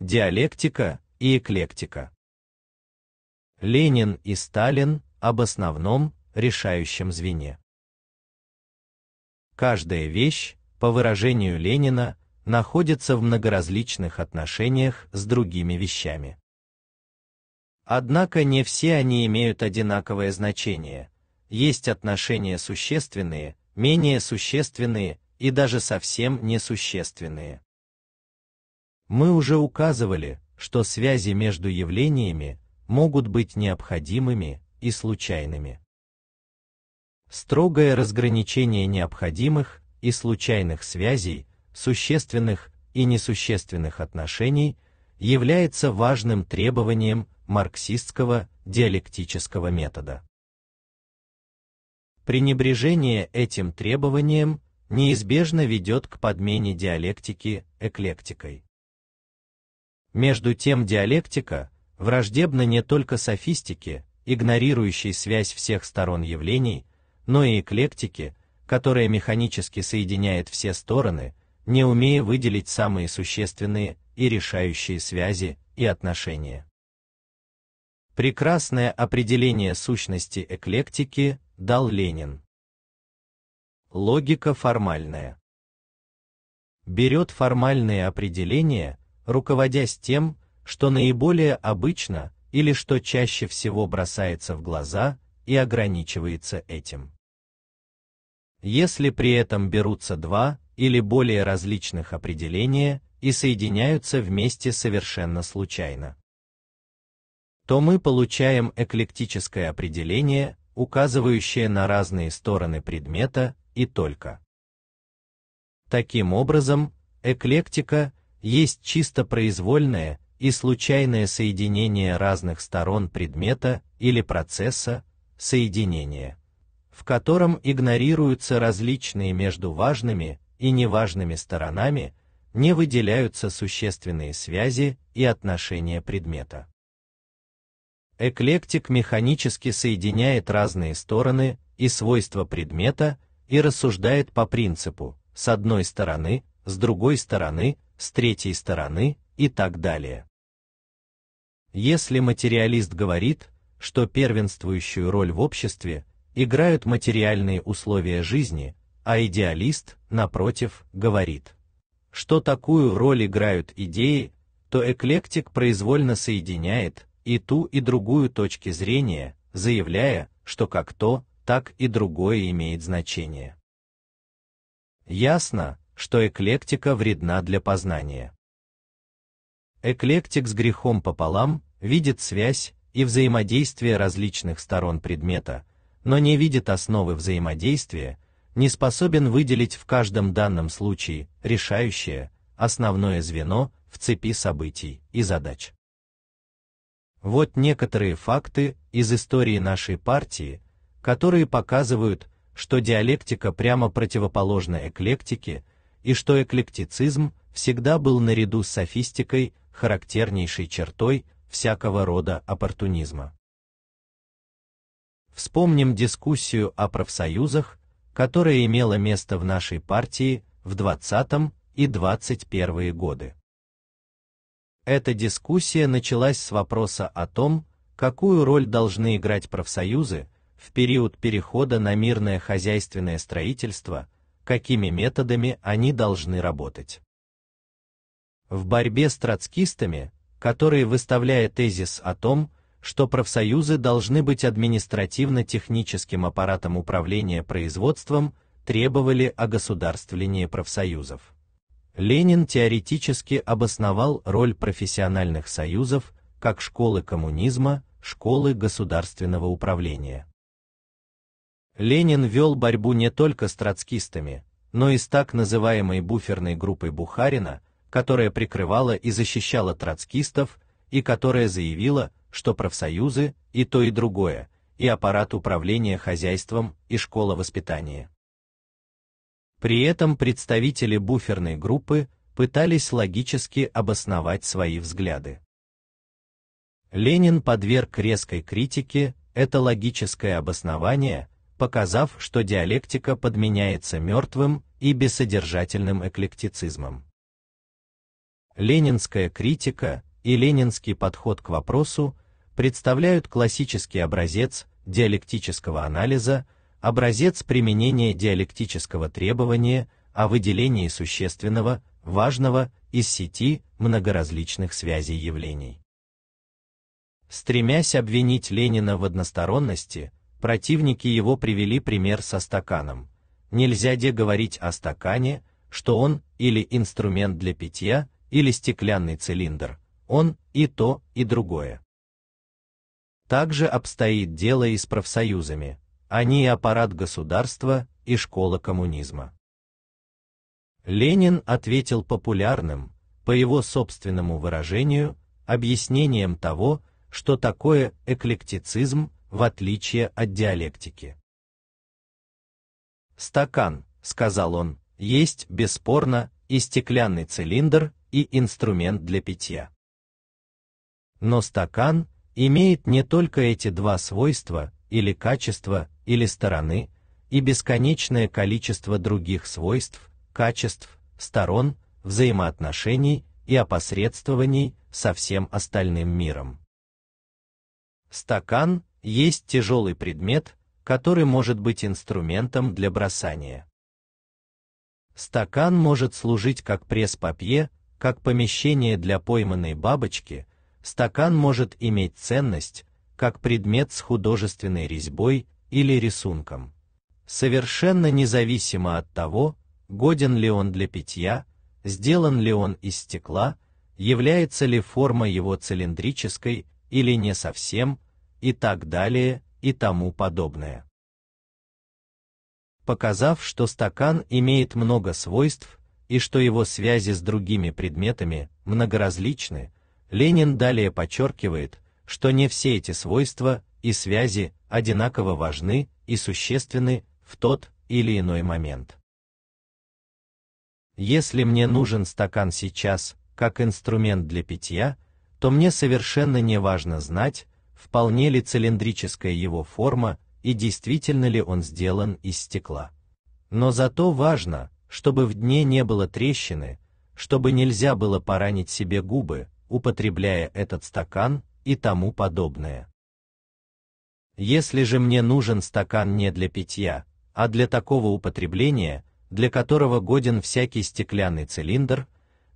диалектика и эклектика. Ленин и Сталин об основном решающем звене. Каждая вещь, по выражению Ленина, находится в многоразличных отношениях с другими вещами. Однако не все они имеют одинаковое значение. Есть отношения существенные, менее существенные и даже совсем несущественные. Мы уже указывали, что связи между явлениями могут быть необходимыми и случайными. Строгое разграничение необходимых и случайных связей, существенных и несущественных отношений является важным требованием марксистского диалектического метода. Пренебрежение этим требованием неизбежно ведет к подмене диалектики эклектикой. Между тем диалектика враждебна не только софистике, игнорирующей связь всех сторон явлений, но и эклектике, которая механически соединяет все стороны, не умея выделить самые существенные и решающие связи и отношения. Прекрасное определение сущности эклектики дал Ленин. Логика формальная. Берет формальные определения, руководясь тем, что наиболее обычно или что чаще всего бросается в глаза и ограничивается этим. Если при этом берутся два или более различных определения и соединяются вместе совершенно случайно, то мы получаем эклектическое определение, указывающее на разные стороны предмета и только. Таким образом, эклектика есть чисто произвольное и случайное соединение разных сторон предмета или процесса, соединение, в котором игнорируются различные между важными и неважными сторонами, не выделяются существенные связи и отношения предмета. Эклектик механически соединяет разные стороны и свойства предмета и рассуждает по принципу: с одной стороны с другой стороны, с третьей стороны и так далее. Если материалист говорит, что первенствующую роль в обществе играют материальные условия жизни, а идеалист, напротив, говорит, что такую роль играют идеи, то эклектик произвольно соединяет и ту, и другую точки зрения, заявляя, что как то, так и другое имеет значение. Ясно, что эклектика вредна для познания. Эклектик с грехом пополам видит связь и взаимодействие различных сторон предмета, но не видит основы взаимодействия, не способен выделить в каждом данном случае решающее, основное звено в цепи событий и задач. Вот некоторые факты из истории нашей партии, которые показывают, что диалектика прямо противоположна эклектике, и что эклектицизм всегда был наряду с софистикой характернейшей чертой всякого рода оппортунизма. Вспомним дискуссию о профсоюзах, которая имела место в нашей партии в 20 м и 21 е годы. Эта дискуссия началась с вопроса о том, какую роль должны играть профсоюзы в период перехода на мирное хозяйственное строительство какими методами они должны работать. В борьбе с троцкистами, которые выставляют тезис о том, что профсоюзы должны быть административно-техническим аппаратом управления производством, требовали о государствлении профсоюзов. Ленин теоретически обосновал роль профессиональных союзов как школы коммунизма, школы государственного управления. Ленин вел борьбу не только с троцкистами, но и с так называемой буферной группой Бухарина, которая прикрывала и защищала троцкистов и которая заявила, что профсоюзы и то и другое, и аппарат управления хозяйством, и школа воспитания. При этом представители буферной группы пытались логически обосновать свои взгляды. Ленин подверг резкой критике это логическое обоснование, показав, что диалектика подменяется мертвым и бессодержательным эклектицизмом. Ленинская критика и ленинский подход к вопросу представляют классический образец диалектического анализа, образец применения диалектического требования о выделении существенного, важного из сети многоразличных связей явлений. Стремясь обвинить Ленина в односторонности, Противники его привели пример со стаканом. Нельзя де говорить о стакане, что он или инструмент для питья, или стеклянный цилиндр. Он и то, и другое. Также обстоит дело и с профсоюзами. Они и аппарат государства, и школа коммунизма. Ленин ответил популярным, по его собственному выражению, объяснением того, что такое эклектицизм в отличие от диалектики. «Стакан», — сказал он, — «есть, бесспорно, и стеклянный цилиндр, и инструмент для питья». Но стакан имеет не только эти два свойства, или качества, или стороны, и бесконечное количество других свойств, качеств, сторон, взаимоотношений и опосредствований со всем остальным миром. Стакан есть тяжелый предмет, который может быть инструментом для бросания. Стакан может служить как пресс-папье, как помещение для пойманной бабочки, стакан может иметь ценность, как предмет с художественной резьбой или рисунком. Совершенно независимо от того, годен ли он для питья, сделан ли он из стекла, является ли форма его цилиндрической или не совсем, и так далее, и тому подобное. Показав, что стакан имеет много свойств и что его связи с другими предметами многоразличны, Ленин далее подчеркивает, что не все эти свойства и связи одинаково важны и существенны в тот или иной момент. Если мне нужен стакан сейчас, как инструмент для питья, то мне совершенно не важно знать, вполне ли цилиндрическая его форма и действительно ли он сделан из стекла. Но зато важно, чтобы в дне не было трещины, чтобы нельзя было поранить себе губы, употребляя этот стакан и тому подобное. Если же мне нужен стакан не для питья, а для такого употребления, для которого годен всякий стеклянный цилиндр,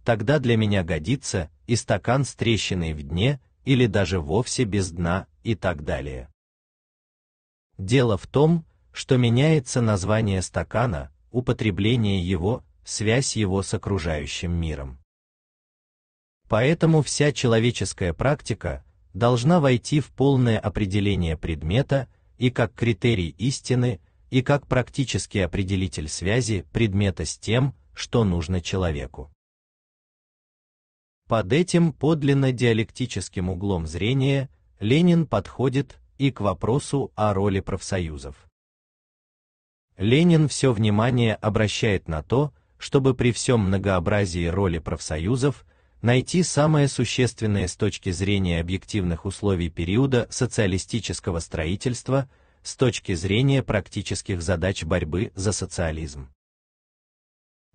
тогда для меня годится и стакан с трещиной в дне, или даже вовсе без дна и так далее. Дело в том, что меняется название стакана, употребление его, связь его с окружающим миром. Поэтому вся человеческая практика должна войти в полное определение предмета и как критерий истины, и как практический определитель связи предмета с тем, что нужно человеку. Под этим подлинно диалектическим углом зрения Ленин подходит и к вопросу о роли профсоюзов. Ленин все внимание обращает на то, чтобы при всем многообразии роли профсоюзов найти самое существенное с точки зрения объективных условий периода социалистического строительства, с точки зрения практических задач борьбы за социализм.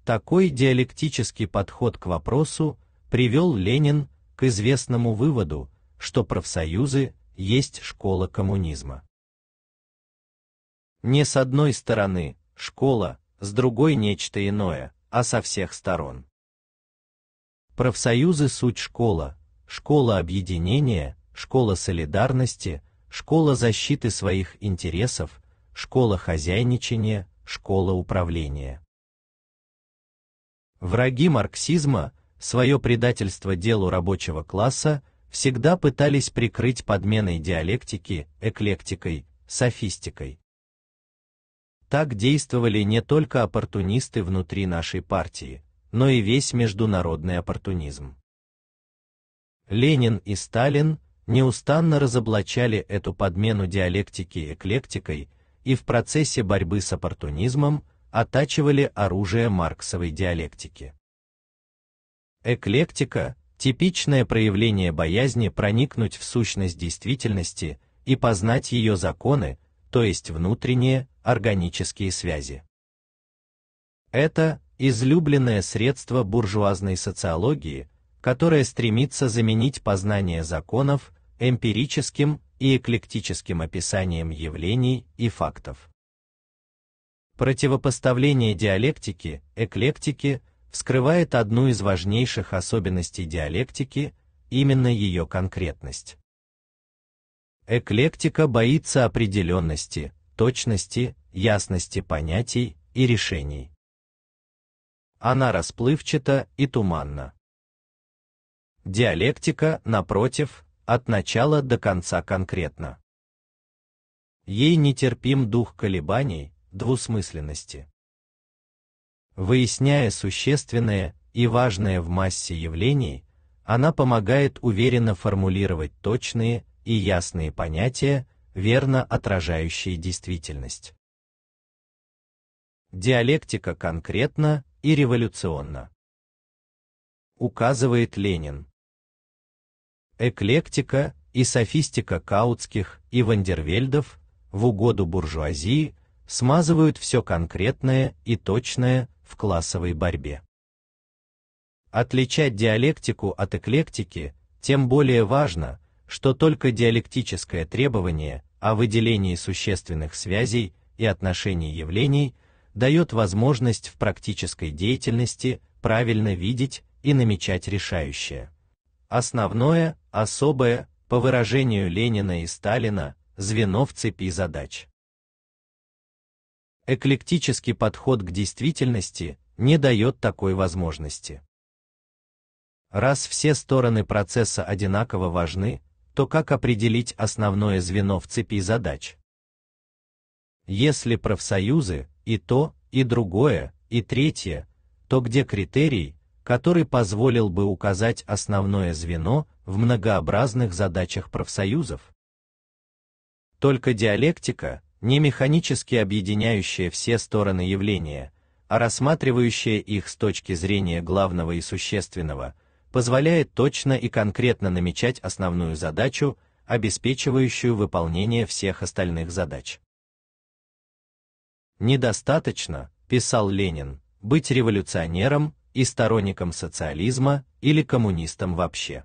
Такой диалектический подход к вопросу привел Ленин к известному выводу, что профсоюзы есть школа коммунизма. Не с одной стороны школа, с другой нечто иное, а со всех сторон. Профсоюзы суть школа, школа объединения, школа солидарности, школа защиты своих интересов, школа хозяйничания, школа управления. Враги марксизма свое предательство делу рабочего класса всегда пытались прикрыть подменой диалектики эклектикой, софистикой. Так действовали не только оппортунисты внутри нашей партии, но и весь международный оппортунизм. Ленин и Сталин неустанно разоблачали эту подмену диалектики эклектикой и в процессе борьбы с оппортунизмом оттачивали оружие марксовой диалектики. Эклектика – типичное проявление боязни проникнуть в сущность действительности и познать ее законы, то есть внутренние, органические связи. Это излюбленное средство буржуазной социологии, которое стремится заменить познание законов эмпирическим и эклектическим описанием явлений и фактов. Противопоставление диалектики, эклектики – вскрывает одну из важнейших особенностей диалектики, именно ее конкретность. Эклектика боится определенности, точности, ясности понятий и решений. Она расплывчата и туманна. Диалектика, напротив, от начала до конца конкретна. Ей нетерпим дух колебаний, двусмысленности. Выясняя существенное и важное в массе явлений, она помогает уверенно формулировать точные и ясные понятия, верно отражающие действительность. Диалектика конкретна и революционна. Указывает Ленин. Эклектика и софистика Каутских и Вандервельдов в угоду буржуазии смазывают все конкретное и точное в классовой борьбе. Отличать диалектику от эклектики тем более важно, что только диалектическое требование о выделении существенных связей и отношений явлений дает возможность в практической деятельности правильно видеть и намечать решающее. Основное, особое, по выражению Ленина и Сталина, звено в цепи задач эклектический подход к действительности не дает такой возможности. Раз все стороны процесса одинаково важны, то как определить основное звено в цепи задач? Если профсоюзы и то, и другое, и третье, то где критерий, который позволил бы указать основное звено в многообразных задачах профсоюзов? Только диалектика, не механически объединяющее все стороны явления, а рассматривающее их с точки зрения главного и существенного, позволяет точно и конкретно намечать основную задачу, обеспечивающую выполнение всех остальных задач. Недостаточно, писал Ленин, быть революционером и сторонником социализма или коммунистом вообще.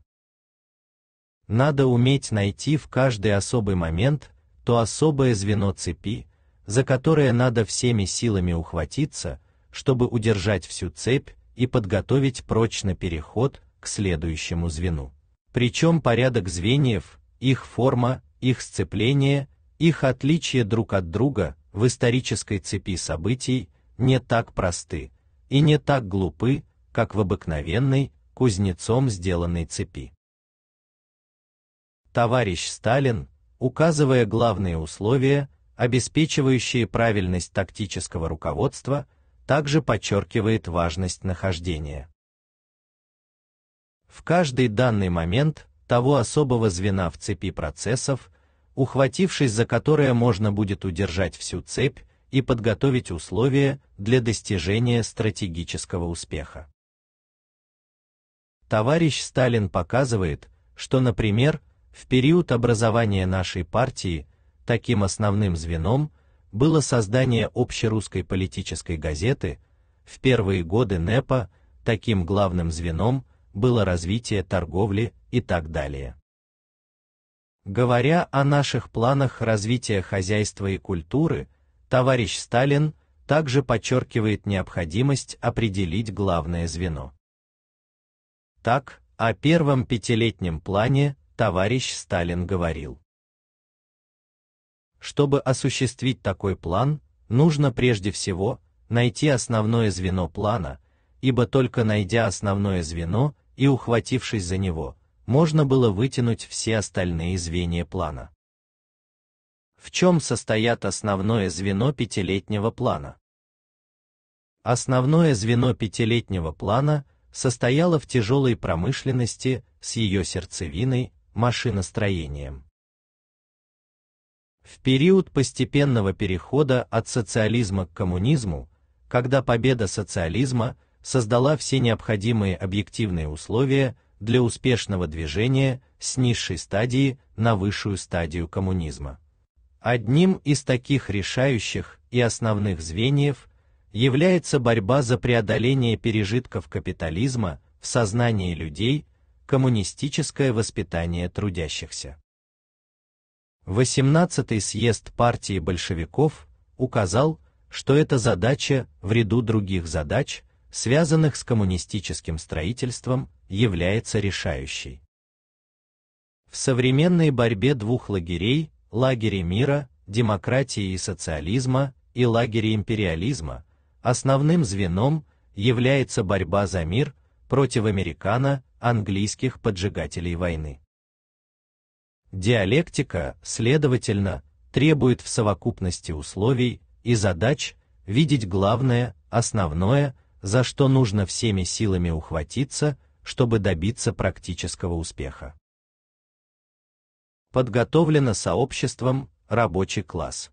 Надо уметь найти в каждый особый момент то особое звено цепи, за которое надо всеми силами ухватиться, чтобы удержать всю цепь и подготовить прочный переход к следующему звену. Причем порядок звеньев, их форма, их сцепление, их отличие друг от друга в исторической цепи событий не так просты и не так глупы, как в обыкновенной, кузнецом сделанной цепи. Товарищ Сталин указывая главные условия, обеспечивающие правильность тактического руководства, также подчеркивает важность нахождения в каждый данный момент того особого звена в цепи процессов, ухватившись за которое можно будет удержать всю цепь и подготовить условия для достижения стратегического успеха. Товарищ Сталин показывает, что, например, в период образования нашей партии таким основным звеном было создание общерусской политической газеты, в первые годы НЭПа таким главным звеном было развитие торговли и так далее. Говоря о наших планах развития хозяйства и культуры, товарищ Сталин также подчеркивает необходимость определить главное звено. Так, о первом пятилетнем плане товарищ Сталин говорил. Чтобы осуществить такой план, нужно прежде всего найти основное звено плана, ибо только найдя основное звено и ухватившись за него, можно было вытянуть все остальные звенья плана. В чем состоят основное звено пятилетнего плана? Основное звено пятилетнего плана состояло в тяжелой промышленности с ее сердцевиной, машиностроением. В период постепенного перехода от социализма к коммунизму, когда победа социализма создала все необходимые объективные условия для успешного движения с низшей стадии на высшую стадию коммунизма. Одним из таких решающих и основных звеньев является борьба за преодоление пережитков капитализма в сознании людей, коммунистическое воспитание трудящихся. 18-й съезд партии большевиков указал, что эта задача в ряду других задач, связанных с коммунистическим строительством, является решающей. В современной борьбе двух лагерей, лагеря мира, демократии и социализма и лагеря империализма, основным звеном является борьба за мир против американо английских поджигателей войны. Диалектика, следовательно, требует в совокупности условий и задач видеть главное, основное, за что нужно всеми силами ухватиться, чтобы добиться практического успеха. Подготовлено сообществом рабочий класс.